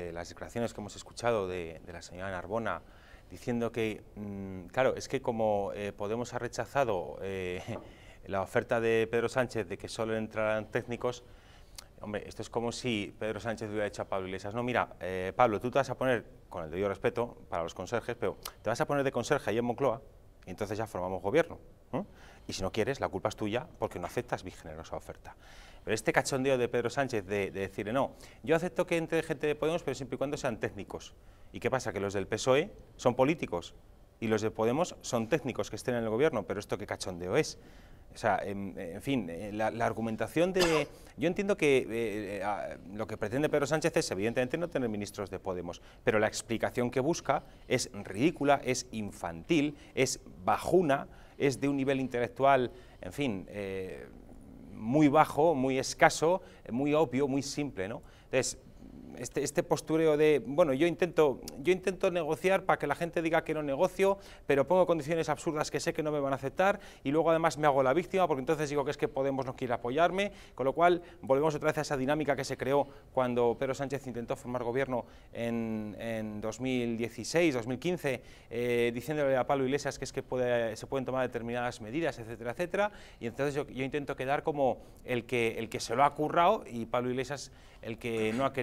Eh, las declaraciones que hemos escuchado de, la señora Narbona diciendo que, mm, claro, es que como eh, Podemos ha rechazado eh, la oferta de Pedro Sánchez de que solo entraran técnicos, hombre, esto es como si Pedro Sánchez hubiera hecho a Pablo Iglesias, no, mira, Pablo, tú te vas a poner, con el debido respeto para los conserjes, pero te vas a poner de conserje ahí en Moncloa y entonces ya formamos gobierno y si no quieres, la culpa es tuya porque no aceptas mi generosa oferta. Pero este cachondeo de Pedro Sánchez de, decir decirle, no, yo acepto que entre gente de Podemos, pero siempre y cuando sean técnicos. ¿Y qué pasa? Que los del PSOE son políticos y los de Podemos son técnicos que estén en el gobierno, pero esto qué cachondeo es. O sea, en, fin, eh, la, argumentación de... Yo entiendo que eh, eh, ah, lo que pretende Pedro Sánchez es, evidentemente, no tener ministros de Podemos, pero la explicación que busca es ridícula, es infantil, es bajuna, es de un nivel intelectual, en fin, muy bajo, muy escaso, muy obvio, muy simple, ¿no? Entonces, este, este, postureo de, bueno, yo intento, yo intento negociar para que la gente diga que no negocio, pero pongo condiciones absurdas que sé que no me van a aceptar y luego además me hago la víctima porque entonces digo que es que Podemos no quiere apoyarme, con lo cual volvemos otra vez a esa dinámica que se creó cuando Pedro Sánchez intentó formar gobierno en, 2016, 2015, eh, diciéndole a Pablo Iglesias que es que puede, se pueden tomar determinadas medidas, etcétera, etcétera, y entonces yo, intento quedar como el que, el que se lo ha currado y Pablo Iglesias el que no ha querido